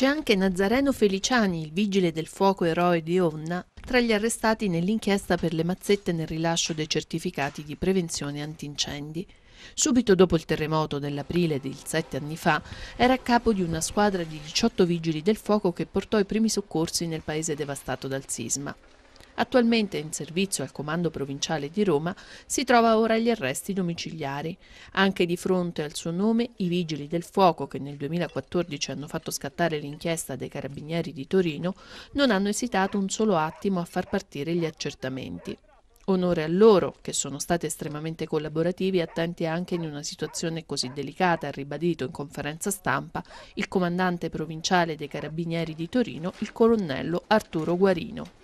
C'è anche Nazareno Feliciani, il vigile del fuoco eroe di Onna, tra gli arrestati nell'inchiesta per le mazzette nel rilascio dei certificati di prevenzione antincendi. Subito dopo il terremoto dell'aprile di sette anni fa, era a capo di una squadra di 18 vigili del fuoco che portò i primi soccorsi nel paese devastato dal sisma. Attualmente in servizio al Comando Provinciale di Roma si trova ora agli arresti domiciliari. Anche di fronte al suo nome i Vigili del Fuoco che nel 2014 hanno fatto scattare l'inchiesta dei Carabinieri di Torino non hanno esitato un solo attimo a far partire gli accertamenti. Onore a loro, che sono stati estremamente collaborativi e attenti anche in una situazione così delicata, ha ribadito in conferenza stampa il comandante provinciale dei Carabinieri di Torino, il colonnello Arturo Guarino.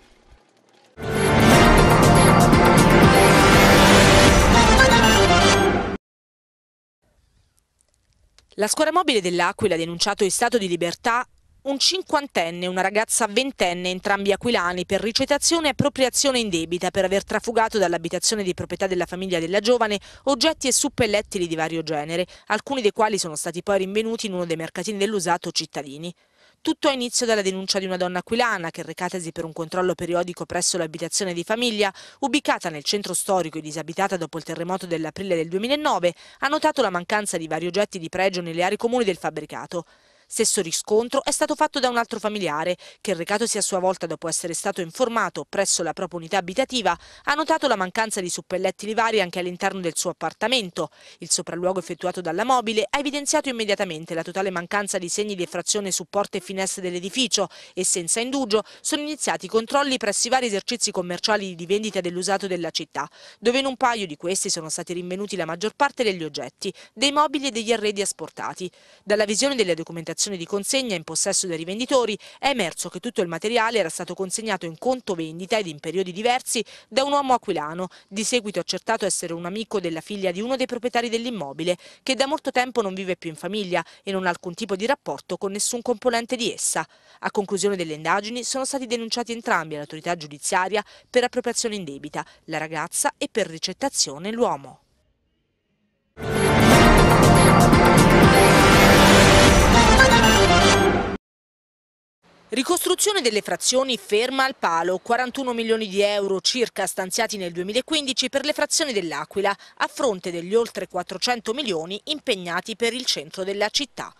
La scuola mobile dell'Aquila ha denunciato in stato di libertà un cinquantenne e una ragazza ventenne, entrambi aquilani, per ricettazione e appropriazione in debita per aver trafugato dall'abitazione di proprietà della famiglia della giovane oggetti e suppellettili di vario genere, alcuni dei quali sono stati poi rinvenuti in uno dei mercatini dell'usato cittadini. Tutto ha inizio dalla denuncia di una donna aquilana che, recatasi per un controllo periodico presso l'abitazione di famiglia, ubicata nel centro storico e disabitata dopo il terremoto dell'aprile del 2009, ha notato la mancanza di vari oggetti di pregio nelle aree comuni del fabbricato. Stesso riscontro è stato fatto da un altro familiare, che recatosi a sua volta dopo essere stato informato presso la propria unità abitativa, ha notato la mancanza di suppellettili vari anche all'interno del suo appartamento. Il sopralluogo effettuato dalla mobile ha evidenziato immediatamente la totale mancanza di segni di effrazione su porte e finestre dell'edificio e senza indugio sono iniziati i controlli presso i vari esercizi commerciali di vendita dell'usato della città, dove in un paio di questi sono stati rinvenuti la maggior parte degli oggetti, dei mobili e degli arredi asportati. Dalla visione delle documentazioni operazione di consegna in possesso dei rivenditori è emerso che tutto il materiale era stato consegnato in conto vendita ed in periodi diversi da un uomo aquilano, di seguito accertato essere un amico della figlia di uno dei proprietari dell'immobile, che da molto tempo non vive più in famiglia e non ha alcun tipo di rapporto con nessun componente di essa. A conclusione delle indagini sono stati denunciati entrambi all'autorità giudiziaria per appropriazione indebita, la ragazza e per ricettazione l'uomo. Ricostruzione delle frazioni ferma al palo, 41 milioni di euro circa stanziati nel 2015 per le frazioni dell'Aquila, a fronte degli oltre 400 milioni impegnati per il centro della città.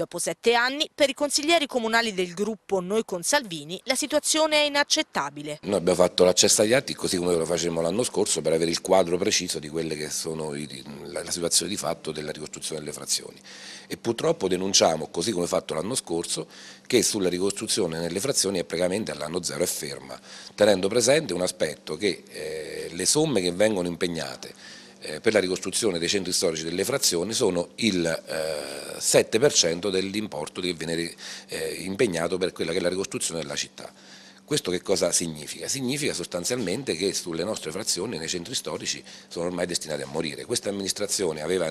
Dopo sette anni, per i consiglieri comunali del gruppo Noi con Salvini, la situazione è inaccettabile. Noi abbiamo fatto l'accesso agli atti così come lo facevamo l'anno scorso per avere il quadro preciso di quelle che sono i, la, la situazione di fatto della ricostruzione delle frazioni. E purtroppo denunciamo, così come fatto l'anno scorso, che sulla ricostruzione nelle frazioni è praticamente all'anno zero e ferma, tenendo presente un aspetto che eh, le somme che vengono impegnate eh, per la ricostruzione dei centri storici delle frazioni sono il 7% eh, dell'importo che viene eh, impegnato per quella che è la ricostruzione della città. Questo che cosa significa? Significa sostanzialmente che sulle nostre frazioni, nei centri storici, sono ormai destinate a morire. Questa amministrazione aveva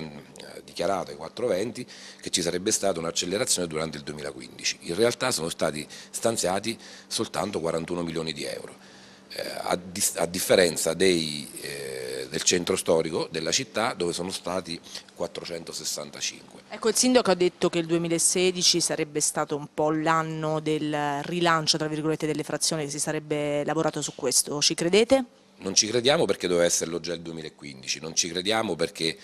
dichiarato ai 420 che ci sarebbe stata un'accelerazione durante il 2015. In realtà sono stati stanziati soltanto 41 milioni di euro, a, differenza dei del centro storico della città dove sono stati 465. Ecco, il sindaco ha detto che il 2016 sarebbe stato un po' l'anno del rilancio tra virgolette, delle frazioni, si sarebbe lavorato su questo, ci credete? Non ci crediamo perché doveva esserlo già il 2015, non ci crediamo perché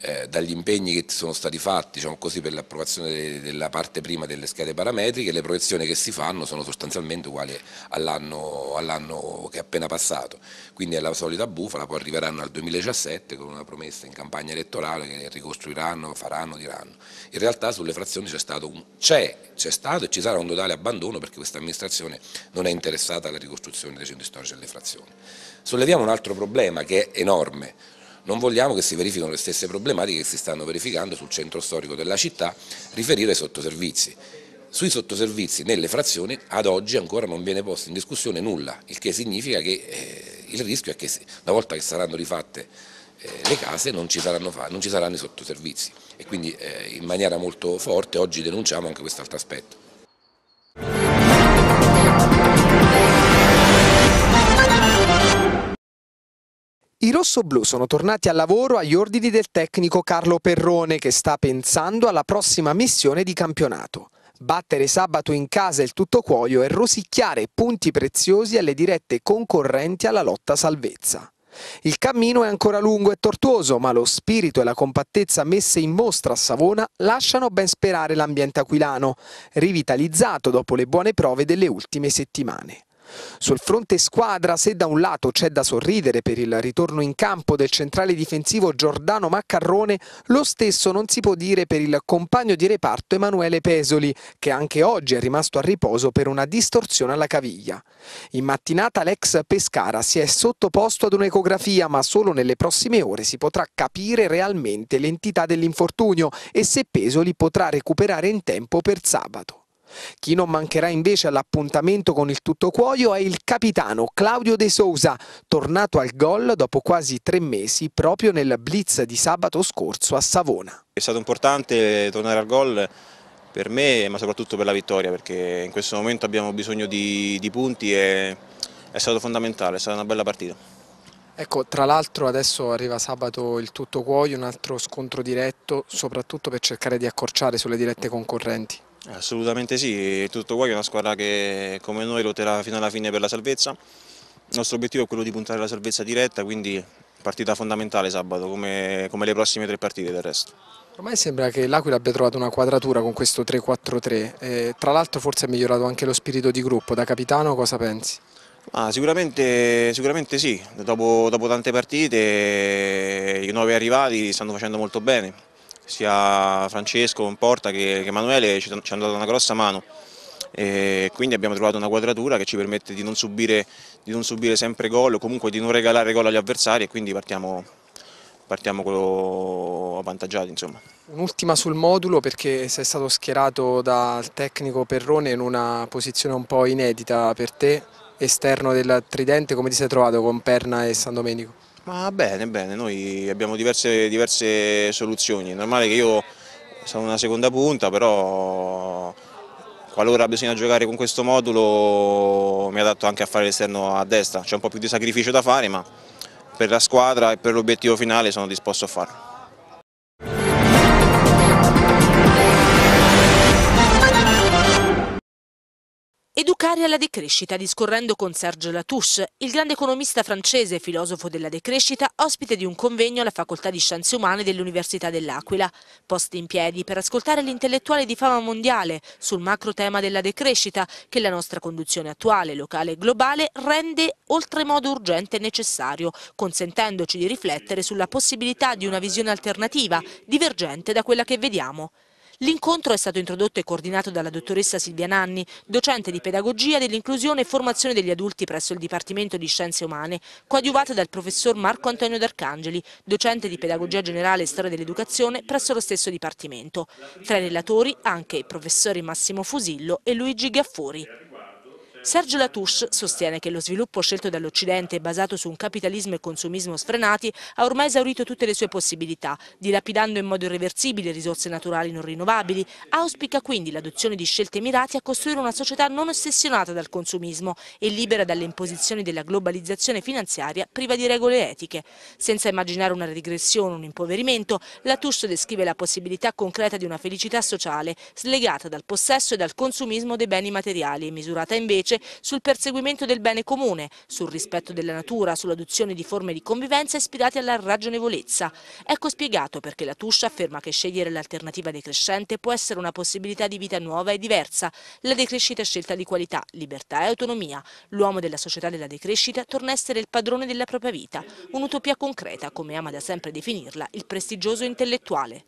eh, dagli impegni che sono stati fatti diciamo così, per l'approvazione de della parte prima delle schede parametriche, le proiezioni che si fanno sono sostanzialmente uguali all'anno all che è appena passato. Quindi è la solita bufala, poi arriveranno al 2017 con una promessa in campagna elettorale che ricostruiranno, faranno, diranno. In realtà sulle frazioni c'è stato, stato e ci sarà un totale abbandono perché questa amministrazione non è interessata alla ricostruzione dei centri storici delle frazioni. Sulle solleviamo un altro problema che è enorme. Non vogliamo che si verifichino le stesse problematiche che si stanno verificando sul centro storico della città riferire ai sottoservizi. Sui sottoservizi nelle frazioni ad oggi ancora non viene posto in discussione nulla, il che significa che eh, il rischio è che una volta che saranno rifatte eh, le case non ci, saranno, non ci, saranno, i sottoservizi e quindi eh, in maniera molto forte oggi denunciamo anche questo altro aspetto. rossoblù sono tornati al lavoro agli ordini del tecnico Carlo Perrone che sta pensando alla prossima missione di campionato. Battere sabato in casa il tutto cuoio e rosicchiare punti preziosi alle dirette concorrenti alla lotta salvezza. Il cammino è ancora lungo e tortuoso, ma lo spirito e la compattezza messe in mostra a Savona lasciano ben sperare l'ambiente aquilano, rivitalizzato dopo le buone prove delle ultime settimane. Sul fronte squadra, se da un lato c'è da sorridere per il ritorno in campo del centrale difensivo Giordano Maccarrone, lo stesso non si può dire per il compagno di reparto Emanuele Pesoli, che anche oggi è rimasto a riposo per una distorsione alla caviglia. In mattinata l'ex Pescara si è sottoposto ad un'ecografia, ma solo nelle prossime ore si potrà capire realmente l'entità dell'infortunio e se Pesoli potrà recuperare in tempo per sabato. Chi non mancherà invece all'appuntamento con il tutto cuoio è il capitano Claudio De Sousa, tornato al gol dopo quasi tre mesi proprio nel blitz di sabato scorso a Savona. È stato importante tornare al gol per me ma soprattutto per la vittoria perché in questo momento abbiamo bisogno di, di punti e è stato fondamentale, è stata una bella partita. Ecco, tra l'altro adesso arriva sabato il tutto cuoio, un altro scontro diretto, soprattutto per cercare di accorciare sulle dirette concorrenti. Assolutamente sì, tutto qua è una squadra che come noi lotterà fino alla fine per la salvezza. Il nostro obiettivo è quello di puntare alla salvezza diretta, quindi partita fondamentale sabato, come, come le prossime tre partite del resto. Ormai sembra che l'Aquila abbia trovato una quadratura con questo 3-4-3, eh, tra l'altro forse è migliorato anche lo spirito di gruppo, da capitano cosa pensi? Ah, sicuramente, sicuramente, sì, dopo, dopo tante partite i nuovi arrivati stanno facendo molto bene, sia Francesco in porta che, che Emanuele ci, ci, hanno dato una grossa mano e quindi abbiamo trovato una quadratura che ci permette di non subire, di non subire sempre gol o comunque di non regalare gol agli avversari e quindi partiamo, partiamo avvantaggiati. Insomma. Un'ultima sul modulo perché sei stato schierato dal tecnico Perrone in una posizione un po' inedita per te, esterno del tridente, come ti sei trovato con Perna e San Domenico? Ma bene, bene, noi abbiamo diverse, diverse soluzioni, è normale che io sono una seconda punta, però qualora bisogna giocare con questo modulo mi adatto anche a fare l'esterno a destra, c'è un po' più di sacrificio da fare ma per la squadra e per l'obiettivo finale sono disposto a farlo. Educare alla decrescita, discorrendo con Serge Latouche, il grande economista francese e filosofo della decrescita, ospite di un convegno alla Facoltà di Scienze Umane dell'Università dell'Aquila, posti in piedi per ascoltare l'intellettuale di fama mondiale sul macro tema della decrescita che la nostra conduzione attuale, locale e globale rende oltremodo urgente e necessario, consentendoci di riflettere sulla possibilità di una visione alternativa, divergente da quella che vediamo. L'incontro è stato introdotto e coordinato dalla dottoressa Silvia Nanni, docente di pedagogia dell'inclusione e formazione degli adulti presso il Dipartimento di Scienze Umane, coadiuvata dal professor Marco Antonio D'Arcangeli, docente di pedagogia generale e storia dell'educazione presso lo stesso Dipartimento. Tra i relatori anche i professori Massimo Fusillo e Luigi Gaffori. Serge Latouche sostiene che lo sviluppo scelto dall'Occidente, basato su un capitalismo e consumismo sfrenati, ha ormai esaurito tutte le sue possibilità, dilapidando in modo irreversibile risorse naturali non rinnovabili. Auspica quindi l'adozione di scelte mirate a costruire una società non ossessionata dal consumismo e libera dalle imposizioni della globalizzazione finanziaria priva di regole etiche. Senza immaginare una regressione, un impoverimento, Latouche descrive la possibilità concreta di una felicità sociale, slegata dal possesso e dal consumismo dei beni materiali, e misurata invece luce sul perseguimento del bene comune, sul rispetto della natura, sull'adozione di forme di convivenza ispirate alla ragionevolezza. Ecco spiegato perché la Tuscia afferma che scegliere l'alternativa decrescente può essere una possibilità di vita nuova e diversa. La decrescita è scelta di qualità, libertà e autonomia. L'uomo della società della decrescita torna a essere il padrone della propria vita, un'utopia concreta, come ama da sempre definirla il prestigioso intellettuale.